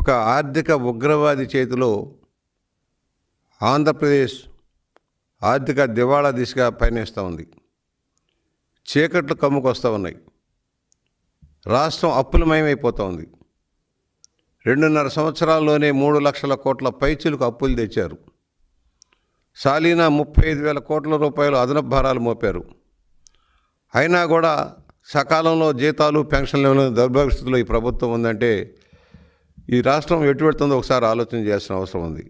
ఒక ఆర్థిక ఉగ్రవాది చేతిలో ఆంధ్రప్రదేశ్ ఆర్థిక దివాళా దిశగా పయనిస్తూ ఉంది చీకట్లు కమ్ముకొస్తూ ఉన్నాయి రాష్ట్రం అప్పులమయమైపోతూ ఉంది రెండున్నర సంవత్సరాల్లోనే మూడు లక్షల కోట్ల పైచులకు అప్పులు తెచ్చారు సాలీనా ముప్పై ఐదు వేల కోట్ల రూపాయలు అదనపు భారాలు మోపారు అయినా కూడా సకాలంలో జీతాలు పెన్షన్లు దౌర్భాగ్యస్థితిలో ఈ ప్రభుత్వం ఉందంటే ఈ రాష్ట్రం ఎటు పెడుతుందో ఒకసారి ఆలోచన చేయాల్సిన అవసరం ఉంది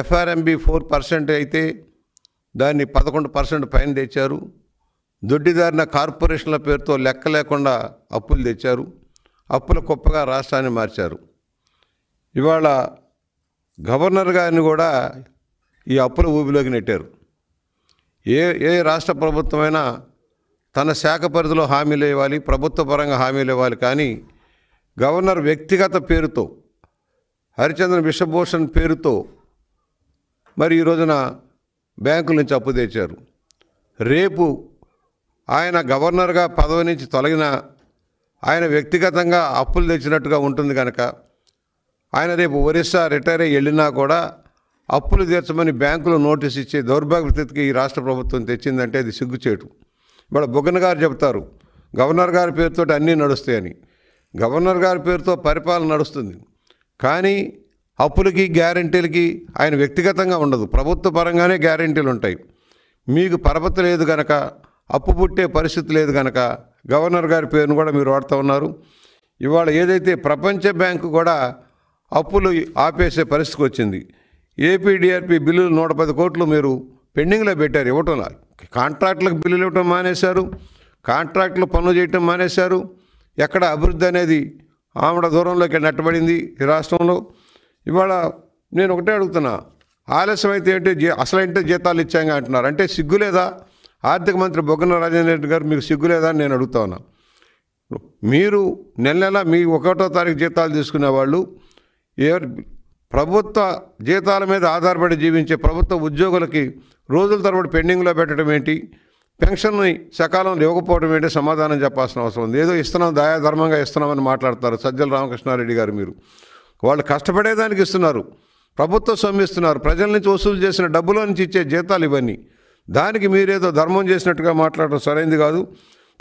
ఎఫ్ఆర్ఎంబి ఫోర్ పర్సెంట్ అయితే దాన్ని పదకొండు పర్సెంట్ పైన తెచ్చారు దొడ్డిదారిన కార్పొరేషన్ల పేరుతో లెక్క లేకుండా అప్పులు తెచ్చారు అప్పుల కుప్పగా రాష్ట్రాన్ని మార్చారు ఇవాళ గవర్నర్ గారిని కూడా ఈ అప్పుల ఊబిలోకి నెట్టారు ఏ ఏ రాష్ట్ర ప్రభుత్వమైనా తన శాఖ పరిధిలో హామీలు ఇవ్వాలి ప్రభుత్వ పరంగా హామీలు ఇవ్వాలి కానీ గవర్నర్ వ్యక్తిగత పేరుతో హరిచంద్ర విశ్వభూషణ్ పేరుతో మరి ఈ రోజున బ్యాంకుల నుంచి అప్పు తెచ్చారు రేపు ఆయన గవర్నర్గా పదవి నుంచి తొలగిన ఆయన వ్యక్తిగతంగా అప్పులు తెచ్చినట్టుగా ఉంటుంది కనుక ఆయన రేపు ఒరిస్సా రిటైర్ అయ్యి వెళ్ళినా కూడా అప్పులు తీర్చమని బ్యాంకులు నోటీస్ ఇచ్చే దౌర్భాగ్య స్థితికి ఈ రాష్ట్ర ప్రభుత్వం తెచ్చిందంటే అది సిగ్గుచేటు ఇవాళ బుగ్గన గారు చెప్తారు గవర్నర్ గారి పేరుతో అన్నీ నడుస్తాయని గవర్నర్ గారి పేరుతో పరిపాలన నడుస్తుంది కానీ అప్పులకి గ్యారంటీలకి ఆయన వ్యక్తిగతంగా ఉండదు ప్రభుత్వ పరంగానే గ్యారంటీలు ఉంటాయి మీకు పరపతి లేదు కనుక అప్పు పుట్టే పరిస్థితి లేదు కనుక గవర్నర్ గారి పేరును కూడా మీరు వాడుతూ ఉన్నారు ఇవాళ ఏదైతే ప్రపంచ బ్యాంకు కూడా అప్పులు ఆపేసే పరిస్థితికి వచ్చింది ఏపీడిఆర్పి బిల్లులు నూట పది కోట్లు మీరు పెండింగ్లో పెట్టారు ఇవ్వటం కాంట్రాక్టులకు బిల్లులు ఇవ్వటం మానేశారు కాంట్రాక్టులు పనులు చేయటం మానేశారు ఎక్కడ అభివృద్ధి అనేది ఆమడ దూరంలోకి నెట్టబడింది ఈ రాష్ట్రంలో ఇవాళ నేను ఒకటే అడుగుతున్నా ఆలస్యం అయితే ఏంటి జీ అసలు ఏంటో జీతాలు ఇచ్చాగా అంటున్నారు అంటే సిగ్గులేదా ఆర్థిక మంత్రి బొగ్గన రాజేంద్ర రెడ్డి గారు మీకు సిగ్గులేదా అని నేను అడుగుతా ఉన్నా మీరు నెల నెల మీ ఒకటో తారీఖు జీతాలు తీసుకునే వాళ్ళు ఏ ప్రభుత్వ జీతాల మీద ఆధారపడి జీవించే ప్రభుత్వ ఉద్యోగులకి రోజుల తరబడి పెండింగ్లో పెట్టడం ఏంటి పెన్షన్ని సకాలంలో ఇవ్వకపోవడం ఏంటంటే సమాధానం చెప్పాల్సిన అవసరం ఉంది ఏదో ఇస్తున్నాం దయాధర్మంగా ఇస్తున్నామని మాట్లాడతారు సజ్జల రామకృష్ణారెడ్డి గారు మీరు వాళ్ళు కష్టపడేదానికి ఇస్తున్నారు ప్రభుత్వ సమ్మిస్తున్నారు ప్రజల నుంచి వసూలు చేసిన డబ్బులో నుంచి ఇచ్చే జీతాలు ఇవన్నీ దానికి మీరేదో ధర్మం చేసినట్టుగా మాట్లాడటం సరైంది కాదు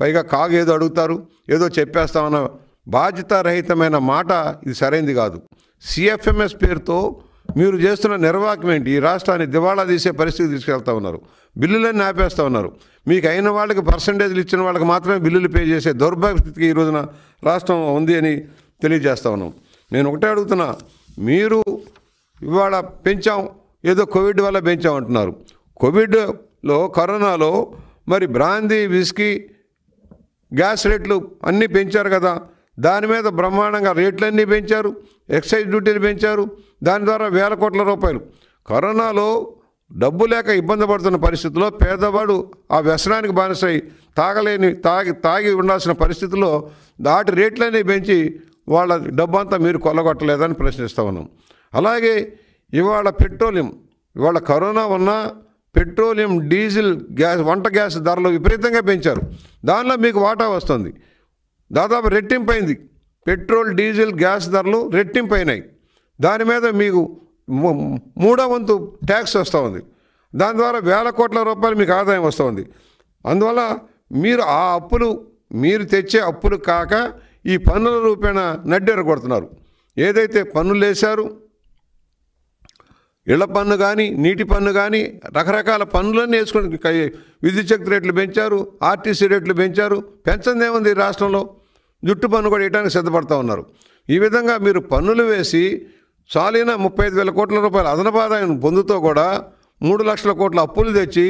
పైగా కాగు ఏదో అడుగుతారు ఏదో చెప్పేస్తామన్న బాధ్యతారహితమైన మాట ఇది సరైంది కాదు సిఎఫ్ఎంఎస్ పేరుతో మీరు చేస్తున్న నిర్వాహకం ఏంటి ఈ రాష్ట్రాన్ని దివాళా తీసే పరిస్థితి తీసుకెళ్తా ఉన్నారు బిల్లులన్నీ ఆపేస్తూ ఉన్నారు మీకు అయిన వాళ్ళకి పర్సంటేజ్లు ఇచ్చిన వాళ్ళకి మాత్రమే బిల్లులు పే చేసే దౌర్భాగ్యస్థితికి ఈ రోజున రాష్ట్రం ఉంది అని తెలియజేస్తా ఉన్నాం నేను ఒకటే అడుగుతున్నా మీరు ఇవాళ పెంచాం ఏదో కోవిడ్ వల్ల పెంచాం అంటున్నారు కోవిడ్లో కరోనాలో మరి బ్రాందీ విస్కీ గ్యాస్ రేట్లు అన్నీ పెంచారు కదా దాని మీద బ్రహ్మాండంగా రేట్లన్నీ పెంచారు ఎక్సైజ్ డ్యూటీలు పెంచారు దాని ద్వారా వేల కోట్ల రూపాయలు కరోనాలో డబ్బు లేక ఇబ్బంది పడుతున్న పరిస్థితిలో పేదవాడు ఆ వ్యసనానికి బానిసై తాగలేని తాగి తాగి ఉండాల్సిన పరిస్థితిలో దాటి రేట్లన్నీ పెంచి వాళ్ళ డబ్బంతా మీరు కొల్లగొట్టలేదని ప్రశ్నిస్తూ ఉన్నాం అలాగే ఇవాళ పెట్రోలియం ఇవాళ కరోనా ఉన్నా పెట్రోలియం డీజిల్ గ్యాస్ వంట గ్యాస్ ధరలు విపరీతంగా పెంచారు దానిలో మీకు వాటా వస్తుంది దాదాపు రెట్టింపైంది పెట్రోల్ డీజిల్ గ్యాస్ ధరలు రెట్టింపైనాయి దాని మీద మీకు మూడో వంతు ట్యాక్స్ వస్తూ ఉంది దాని ద్వారా వేల కోట్ల రూపాయలు మీకు ఆదాయం వస్తూ ఉంది అందువల్ల మీరు ఆ అప్పులు మీరు తెచ్చే అప్పులు కాక ఈ పన్నుల రూపేణ నడ్డేర కొడుతున్నారు ఏదైతే పన్నులు వేశారు ఇళ్ల పన్ను కానీ నీటి పన్ను కానీ రకరకాల పన్నులన్నీ వేసుకుని విద్యుత్ శక్తి రేట్లు పెంచారు ఆర్టీసీ రేట్లు పెంచారు పెంచందేముంది రాష్ట్రంలో జుట్టు పన్ను కూడా వేయడానికి సిద్ధపడతా ఉన్నారు ఈ విధంగా మీరు పన్నులు వేసి చాలిన ముప్పై ఐదు వేల కోట్ల రూపాయల అదనపాదాయం పొందుతూ కూడా మూడు లక్షల కోట్ల అప్పులు తెచ్చి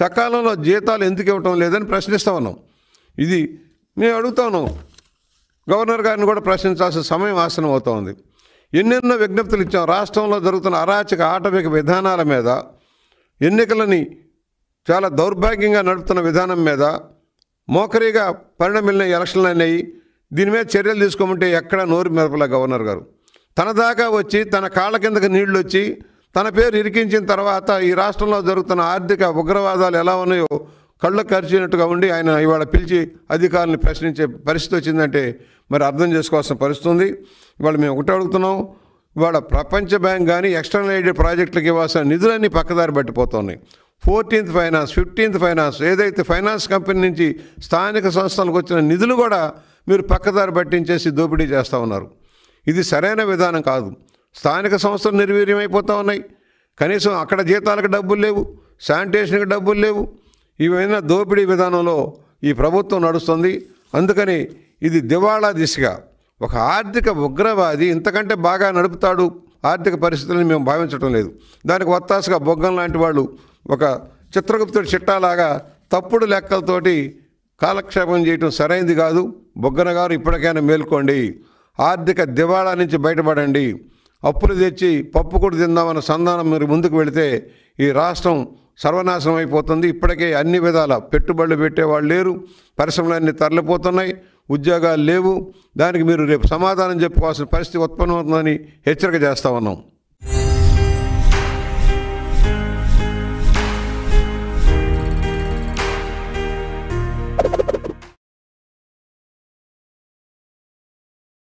సకాలంలో జీతాలు ఎందుకు ఇవ్వటం లేదని ప్రశ్నిస్తూ ఉన్నాం ఇది నేను అడుగుతాను గవర్నర్ గారిని కూడా ప్రశ్నించాల్సిన సమయం ఆసనం అవుతోంది ఎన్నెన్నో విజ్ఞప్తులు ఇచ్చాం రాష్ట్రంలో జరుగుతున్న అరాచక ఆటవిక విధానాల మీద ఎన్నికలని చాలా దౌర్భాగ్యంగా నడుపుతున్న విధానం మీద మోకరీగా పరిణమిలిన ఎలక్షన్లు అనేవి దీని మీద చర్యలు తీసుకోమంటే ఎక్కడ నోరు మెరపల గవర్నర్ గారు తన దాకా వచ్చి తన కాళ్ళ కిందకి నీళ్లు వచ్చి తన పేరు ఇరికించిన తర్వాత ఈ రాష్ట్రంలో జరుగుతున్న ఆర్థిక ఉగ్రవాదాలు ఎలా ఉన్నాయో కళ్ళు ఖర్చినట్టుగా ఉండి ఆయన ఇవాళ పిలిచి అధికారులను ప్రశ్నించే పరిస్థితి వచ్చిందంటే మరి అర్థం చేసుకోవాల్సిన పరిస్థితి ఉంది ఇవాళ మేము ఒకటి అడుగుతున్నాం ఇవాళ ప్రపంచ బ్యాంక్ కానీ ఎక్స్టర్నల్ ఎయిడ్ ప్రాజెక్టులకు ఇవ్వాల్సిన నిధులన్నీ పక్కదారి పట్టిపోతున్నాయి ఫోర్టీన్త్ ఫైనాన్స్ ఫిఫ్టీన్త్ ఫైనాన్స్ ఏదైతే ఫైనాన్స్ కంపెనీ నుంచి స్థానిక సంస్థలకు వచ్చిన నిధులు కూడా మీరు పక్కదారి పట్టించేసి దోపిడీ చేస్తూ ఉన్నారు ఇది సరైన విధానం కాదు స్థానిక సంస్థలు నిర్వీర్యమైపోతూ ఉన్నాయి కనీసం అక్కడ జీతాలకు డబ్బులు లేవు శానిటేషన్కి డబ్బులు లేవు ఇవైనా దోపిడీ విధానంలో ఈ ప్రభుత్వం నడుస్తుంది అందుకని ఇది దివాళా దిశగా ఒక ఆర్థిక ఉగ్రవాది ఇంతకంటే బాగా నడుపుతాడు ఆర్థిక పరిస్థితులను మేము భావించడం లేదు దానికి వత్తాసుగా బొగ్గం లాంటి వాళ్ళు ఒక చిత్రగుప్తుడి చిట్టాలాగా తప్పుడు లెక్కలతోటి కాలక్షేపం చేయటం సరైనది కాదు బొగ్గన గారు ఇప్పటికైనా మేల్కోండి ఆర్థిక దివాళా నుంచి బయటపడండి అప్పులు తెచ్చి పప్పు కూడా తిందామన్న సంధానం మీరు ముందుకు వెళితే ఈ రాష్ట్రం సర్వనాశనం అయిపోతుంది ఇప్పటికే అన్ని విధాల పెట్టుబడులు పెట్టేవాళ్ళు లేరు పరిశ్రమలన్నీ తరలిపోతున్నాయి ఉద్యోగాలు లేవు దానికి మీరు రేపు సమాధానం చెప్పుకోవాల్సిన పరిస్థితి ఉత్పన్నమవుతుందని హెచ్చరిక చేస్తా ఉన్నాం